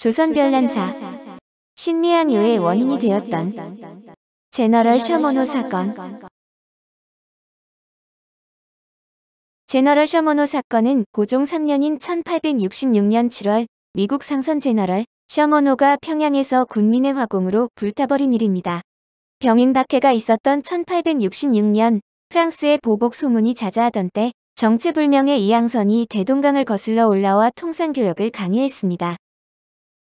조선별난사 신미양 요의 원인이 되었던 제너럴 셔모노 사건 제너럴 셔모노 사건은 고종 3년인 1866년 7월 미국 상선 제너럴 셔모노가 평양에서 군민의 화공으로 불타버린 일입니다. 병인 박해가 있었던 1866년 프랑스의 보복 소문이 자자하던 때 정체불명의 이양선이 대동강을 거슬러 올라와 통상교역을 강행했습니다.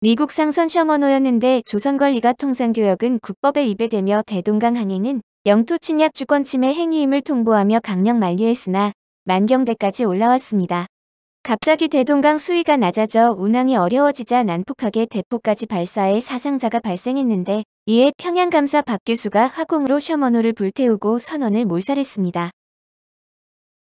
미국 상선 셔먼호였는데 조선권리가 통상교역은 국법에 위배되며 대동강 항해는 영토 침략 주권 침해 행위임을 통보하며 강력 만류했으나 만경대까지 올라왔습니다. 갑자기 대동강 수위가 낮아져 운항이 어려워지자 난폭하게 대포까지 발사해 사상자가 발생했는데 이에 평양감사 박규수가 화공으로 셔먼호를 불태우고 선원을 몰살했습니다.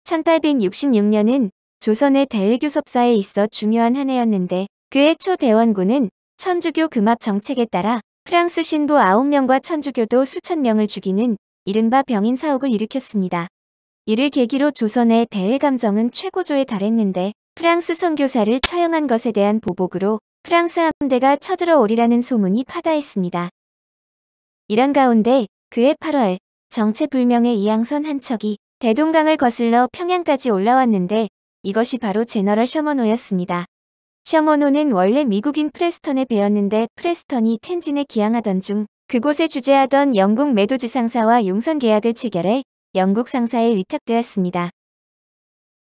1866년은 조선의 대외교섭사에 있어 중요한 한 해였는데 그의 초대원군은 천주교 금압 정책에 따라 프랑스 신부 9명과 천주교도 수천 명을 죽이는 이른바 병인 사옥을 일으켰습니다. 이를 계기로 조선의 배회 감정은 최고조에 달했는데 프랑스 선교사를 처형한 것에 대한 보복으로 프랑스 함대가 쳐들어 오리라는 소문이 파다했습니다. 이런 가운데 그해 8월 정체불명의 이양선 한 척이 대동강을 거슬러 평양까지 올라왔는데 이것이 바로 제너럴 셔먼호였습니다. 셔먼호는 원래 미국인 프레스턴에배웠는데 프레스턴이 텐진에 기항하던 중 그곳에 주재하던 영국 매도지 상사와 용선 계약을 체결해 영국 상사에 위탁되었습니다.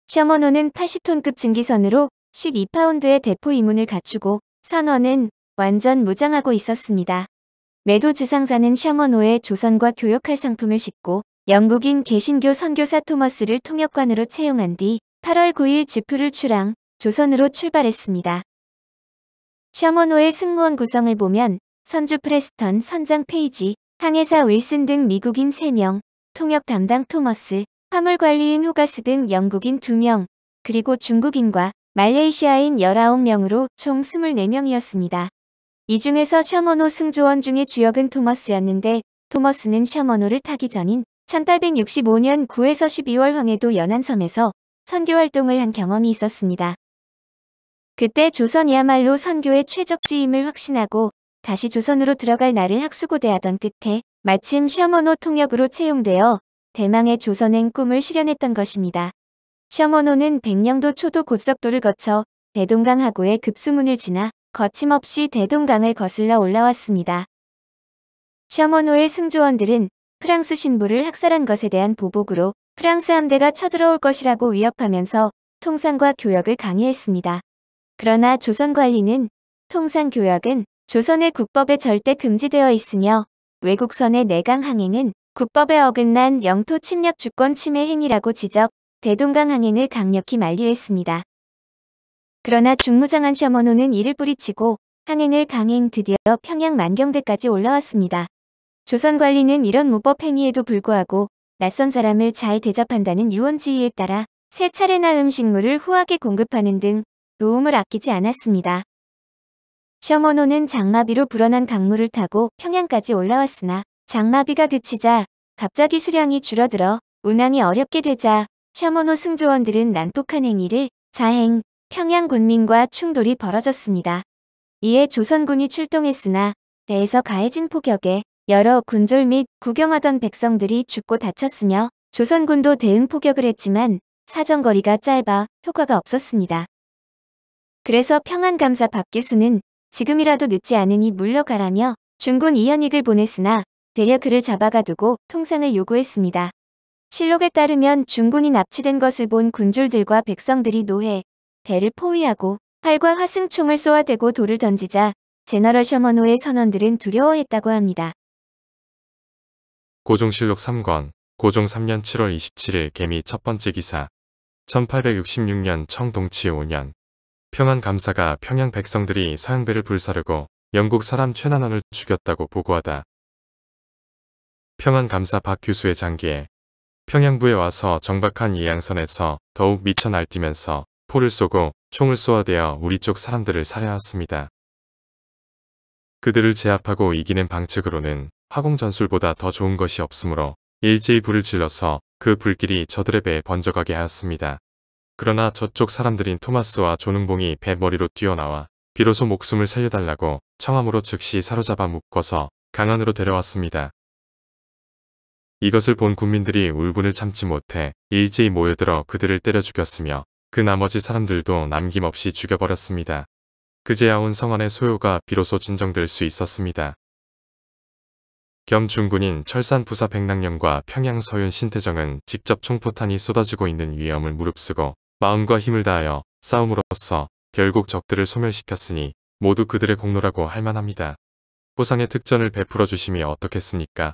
셔먼호는 80톤급 증기선으로 12파운드의 대포 이문을 갖추고 선원은 완전 무장하고 있었습니다. 매도지 상사는 셔먼호의 조선과 교역할 상품을 싣고 영국인 개신교 선교사 토머스를 통역관으로 채용한 뒤 8월 9일 지프를 출항 조선으로 출발했습니다. 셔먼호의 승무원 구성을 보면 선주 프레스턴 선장 페이지, 항해사 윌슨 등 미국인 3명, 통역 담당 토머스, 화물관리인 호가스 등 영국인 2명, 그리고 중국인과 말레이시아인 19명으로 총 24명이었습니다. 이 중에서 셔먼호 승조원 중에 주역은 토머스였는데 토머스는 셔먼호를 타기 전인 1865년 9에서 12월 황해도 연안섬에서 선교활동을 한 경험이 있었습니다. 그때 조선이야말로 선교의 최적지임을 확신하고 다시 조선으로 들어갈 나를 학수고대하던 끝에 마침 셔머노 통역으로 채용되어 대망의 조선행 꿈을 실현했던 것입니다. 셔머노는 백령도 초도 곧석도를 거쳐 대동강 하구의 급수문을 지나 거침없이 대동강을 거슬러 올라왔습니다. 셔머노의 승조원들은 프랑스 신부를 학살한 것에 대한 보복으로 프랑스 함대가 쳐들어올 것이라고 위협하면서 통상과 교역을 강요했습니다. 그러나 조선 관리는 통상 교역은 조선의 국법에 절대 금지되어 있으며 외국선의 내강 항행은 국법에 어긋난 영토 침략 주권 침해 행위라고 지적, 대동강 항행을 강력히 만류했습니다. 그러나 중무장한 셔먼호는 이를 뿌리치고 항행을 강행 드디어 평양 만경대까지 올라왔습니다. 조선 관리는 이런 무법 행위에도 불구하고 낯선 사람을 잘 대접한다는 유언지의에 따라 세 차례나 음식물을 후하게 공급하는 등 도움을 아끼지 않았습니다. 셔머노는 장마비로 불어난 강물을 타고 평양까지 올라왔으나 장마비가 그치자 갑자기 수량이 줄어들어 운항이 어렵게 되자 셔머노 승조원들은 난폭한 행위를 자행, 평양 군민과 충돌이 벌어졌습니다. 이에 조선군이 출동했으나 배에서 가해진 폭격에 여러 군졸 및 구경하던 백성들이 죽고 다쳤으며 조선군도 대응 폭격을 했지만 사정거리가 짧아 효과가 없었습니다. 그래서 평안감사 박규수는 지금이라도 늦지 않으니 물러가라며 중군 이현익을 보냈으나 대려 그를 잡아가두고 통상을 요구했습니다. 실록에 따르면 중군이 납치된 것을 본 군졸들과 백성들이 노해 배를 포위하고 팔과 화승총을 쏘아대고 돌을 던지자 제너럴 셔먼호의 선원들은 두려워했다고 합니다. 고종실록 3권 고종 3년 7월 27일 개미 첫 번째 기사 1866년 청동치 5년 평안 감사가 평양 백성들이 사양배를 불사르고 영국 사람 최난원을 죽였다고 보고하다. 평안 감사 박규수의 장기에 평양부에 와서 정박한 이양선에서 더욱 미쳐 날뛰면서 포를 쏘고 총을 쏘아대어 우리 쪽 사람들을 살해했습니다. 그들을 제압하고 이기는 방책으로는 화공전술보다 더 좋은 것이 없으므로 일제히 불을 질러서 그 불길이 저들의 배에 번져가게 하였습니다. 그러나 저쪽 사람들인 토마스와 조능봉이 배머리로 뛰어나와 비로소 목숨을 살려달라고 청함으로 즉시 사로잡아 묶어서 강한으로 데려왔습니다. 이것을 본 국민들이 울분을 참지 못해 일제히 모여들어 그들을 때려 죽였으며 그 나머지 사람들도 남김없이 죽여버렸습니다. 그제야 온 성안의 소요가 비로소 진정될 수 있었습니다. 겸 중군인 철산 부사 백낙령과 평양 서윤 신태정은 직접 총포탄이 쏟아지고 있는 위험을 무릅쓰고 마음과 힘을 다하여 싸움으로써 결국 적들을 소멸시켰으니 모두 그들의 공로라고 할 만합니다. 호상의 특전을 베풀어 주심이 어떻겠습니까?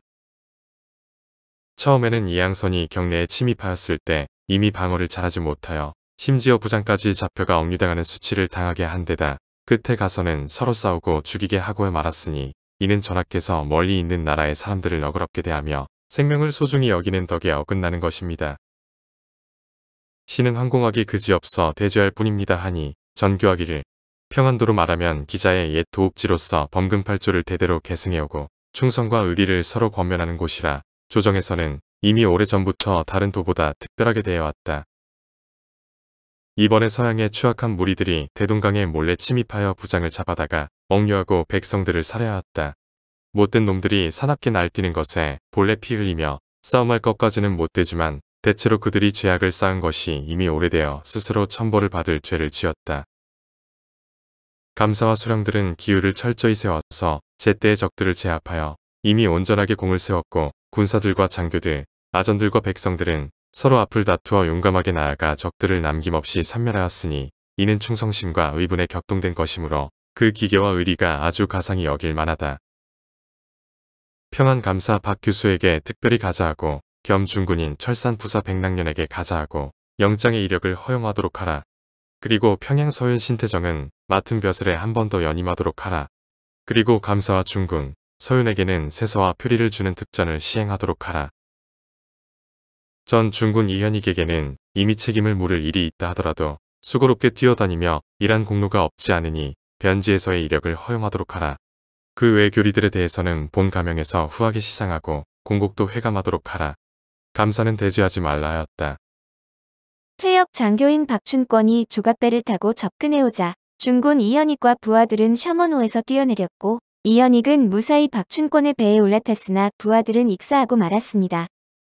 처음에는 이양선이 경내에 침입하였을 때 이미 방어를 잘하지 못하여 심지어 부장까지 잡혀가 억류당하는 수치를 당하게 한 데다 끝에 가서는 서로 싸우고 죽이게 하고 말았으니 이는 전하께서 멀리 있는 나라의 사람들을 너그럽게 대하며 생명을 소중히 여기는 덕에 어긋나는 것입니다. 신흥 항공학이 그지없어 대죄할 뿐입니다 하니 전교하기를 평안도로 말하면 기자의 옛 도읍지로서 범금팔조를 대대로 계승해오고 충성과 의리를 서로 권면하는 곳이라 조정에서는 이미 오래전부터 다른 도보다 특별하게 대해왔다. 이번에 서양의 추악한 무리들이 대동강에 몰래 침입하여 부장을 잡아다가 억류하고 백성들을 살해하였다. 못된 놈들이 사납게 날뛰는 것에 본래 피 흘리며 싸움할 것까지는 못되지만 대체로 그들이 죄악을 쌓은 것이 이미 오래되어 스스로 천벌을 받을 죄를 지었다. 감사와 수령들은 기율을 철저히 세워서 제때의 적들을 제압하여 이미 온전하게 공을 세웠고 군사들과 장교들, 아전들과 백성들은 서로 앞을 다투어 용감하게 나아가 적들을 남김없이 산멸하였으니 이는 충성심과 의분에 격동된 것이므로 그 기계와 의리가 아주 가상이 여길 만하다. 평안 감사 박 교수에게 특별히 가자하고 겸 중군인 철산 부사 백낙년에게 가자하고 영장의 이력을 허용하도록 하라. 그리고 평양 서윤 신태정은 맡은 벼슬에 한 번 더 연임하도록 하라. 그리고 감사와 중군, 서윤에게는 세서와 표리를 주는 특전을 시행하도록 하라. 전 중군 이현익에게는 이미 책임을 물을 일이 있다 하더라도 수고롭게 뛰어다니며 일한 공로가 없지 않으니 변지에서의 이력을 허용하도록 하라. 그 외 교리들에 대해서는 본 가명에서 후하게 시상하고 공곡도 회감하도록 하라. 감사는 대지하지 말라 하였다. 퇴역 장교인 박춘권이 조각배를 타고 접근해오자 중군 이현익과 부하들은 셔먼호에서 뛰어내렸고 이현익은 무사히 박춘권의 배에 올라탔으나 부하들은 익사하고 말았습니다.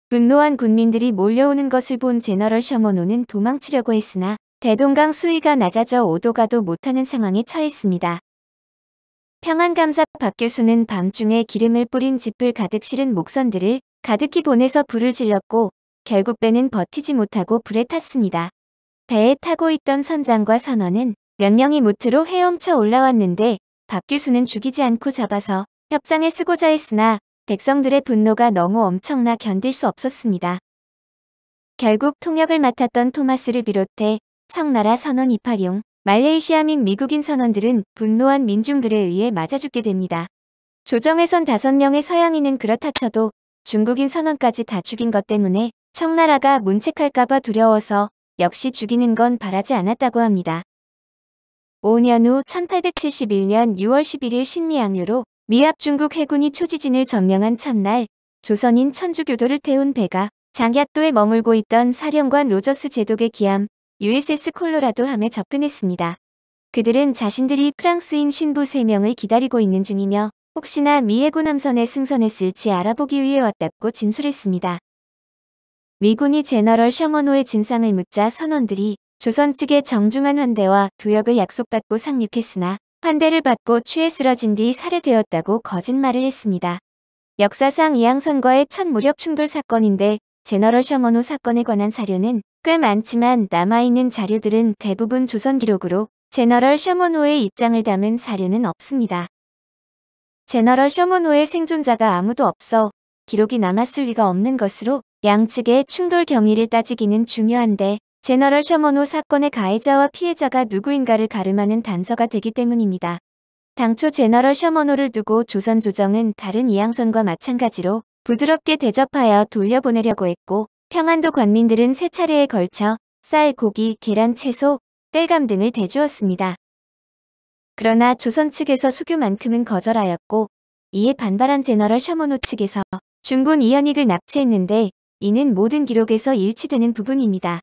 분노한 군민들이 몰려오는 것을 본 제너럴 셔먼호는 도망치려고 했으나 대동강 수위가 낮아져 오도가도 못하는 상황에 처했습니다. 평안감사 박교수는 밤중에 기름을 뿌린 짚을 가득 실은 목선들을 가득히 보내서 불을 질렀고 결국 배는 버티지 못하고 불에 탔습니다. 배에 타고 있던 선장과 선원은 몇 명이 무트로 헤엄쳐 올라왔는데 박규수는 죽이지 않고 잡아서 협상에 쓰고자 했으나 백성들의 분노가 너무 엄청나 견딜 수 없었습니다. 결국 통역을 맡았던 토마스를 비롯해 청나라 선원 이파룡, 말레이시아민 미국인 선원들은 분노한 민중들에 의해 맞아 죽게 됩니다. 조정에선 5명의 서양인은 그렇다 쳐도 중국인 선원까지 다 죽인 것 때문에 청나라가 문책할까봐 두려워서 역시 죽이는 건 바라지 않았다고 합니다. 5년 후 1871년 6월 11일 신리양요로 미합 중국 해군이 초지진을 점령한 첫날 조선인 천주교도를 태운 배가 장약도에 머물고 있던 사령관 로저스 제독의 기함 USS 콜로라도 함에 접근했습니다. 그들은 자신들이 프랑스인 신부 3명을 기다리고 있는 중이며 혹시나 미해군 함선에 승선했을지 알아보기 위해 왔다고 진술했습니다. 미군이 제너럴 셔먼호의 진상을 묻자 선원들이 조선 측의 정중한 환대와 교역을 약속받고 상륙했으나 환대를 받고 취해 쓰러진 뒤 살해되었다고 거짓말을 했습니다. 역사상 이항선과의 첫 무력 충돌 사건인데 제너럴 셔먼호 사건에 관한 사료는 꽤 많지만 남아있는 자료들은 대부분 조선 기록으로 제너럴 셔먼호의 입장을 담은 사료는 없습니다. 제너럴 셔먼호의 생존자가 아무도 없어 기록이 남았을 리가 없는 것으로 양측의 충돌 경위를 따지기는 중요한데 제너럴 셔먼호 사건의 가해자와 피해자가 누구인가를 가름하는 단서가 되기 때문입니다. 당초 제너럴 셔먼호를 두고 조선 조정은 다른 이양선과 마찬가지로 부드럽게 대접하여 돌려보내려고 했고 평안도 관민들은 세 차례에 걸쳐 쌀, 고기, 계란, 채소, 땔감 등을 대주었습니다. 그러나 조선 측에서 수교만큼은 거절하였고 이에 반발한 제너럴 셔머노 측에서 중군 이현익을 납치했는데 이는 모든 기록에서 일치되는 부분입니다.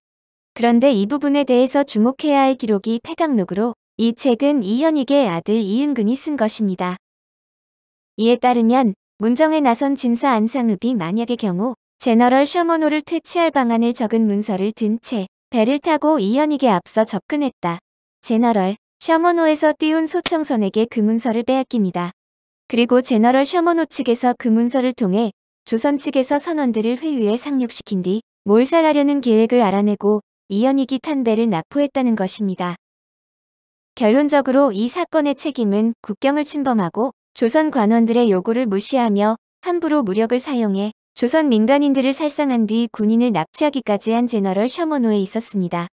그런데 이 부분에 대해서 주목해야 할 기록이 폐강록으로이 책은 이현익의 아들 이은근이 쓴 것입니다. 이에 따르면 문정에 나선 진사 안상읍이 만약의 경우 제너럴 셔먼호를 퇴치할 방안을 적은 문서를 든 채 배를 타고 이현익에 앞서 접근했다. 제너럴 셔먼호에서 띄운 소청선에게 그 문서를 빼앗깁니다. 그리고 제너럴 셔먼호 측에서 그 문서를 통해 조선 측에서 선원들을 회유해 상륙시킨 뒤 몰살하려는 계획을 알아내고 이현익이 탄 배를 납포했다는 것입니다. 결론적으로 이 사건의 책임은 국경을 침범하고 조선 관원들의 요구를 무시하며 함부로 무력을 사용해 조선 민간인들을 살상한 뒤 군인을 납치하기까지 한 제너럴 셔먼호에 있었습니다.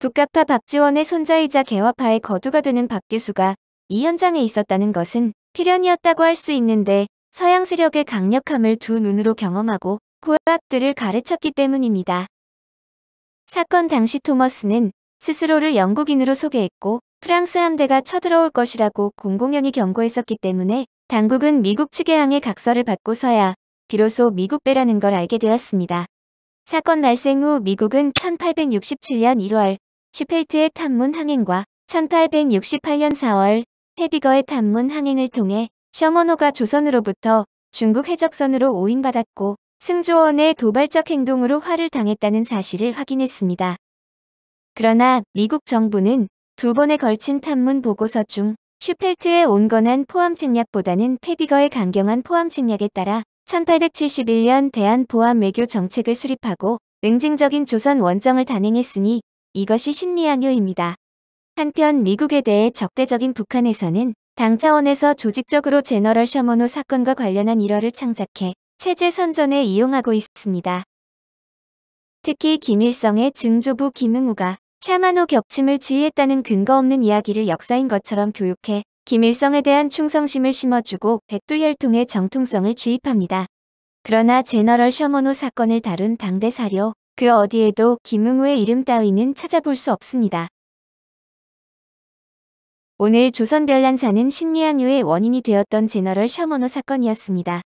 북가파 박지원의 손자이자 개화파의 거두가 되는 박규수가 이 현장에 있었다는 것은 필연이었다고 할 수 있는데 서양 세력의 강력함을 두 눈으로 경험하고 고학들을 가르쳤기 때문입니다. 사건 당시 토머스는 스스로를 영국인으로 소개했고 프랑스 함대가 쳐들어올 것이라고 공공연히 경고했었기 때문에 당국은 미국 측의 항의 각서를 받고서야 비로소 미국 배라는 걸 알게 되었습니다. 사건 발생 후 미국은 1867년 1월 슈펠트의 탐문 항행과 1868년 4월 헤비거의 탐문 항행을 통해 셔먼호가 조선으로부터 중국 해적선으로 오인받았고 승조원의 도발적 행동으로 화를 당했다는 사실을 확인했습니다. 그러나 미국 정부는 두 번에 걸친 탐문 보고서 중 슈펠트의 온건한 포함 책략보다는 페비거의 강경한 포함 책략에 따라 1871년 대한보안외교 정책을 수립하고 응징적인 조선 원정을 단행했으니 이것이 신리학요입니다 한편 미국에 대해 적대적인 북한에서는 당 차원에서 조직적으로 제너럴 셔먼호 사건과 관련한 일화를 창작해 체제 선전에 이용하고 있습니다. 특히 김일성의 증조부 김응우가 샤마노 격침을 지휘했다는 근거 없는 이야기를 역사인 것처럼 교육해 김일성에 대한 충성심을 심어주고 백두혈통의 정통성을 주입합니다. 그러나 제너럴 셔먼호 사건을 다룬 당대 사료 그 어디에도 김응우의 이름 따위는 찾아볼 수 없습니다. 오늘 조선 별난사는 신미한유의 원인이 되었던 제너럴 셔먼호 사건이었습니다.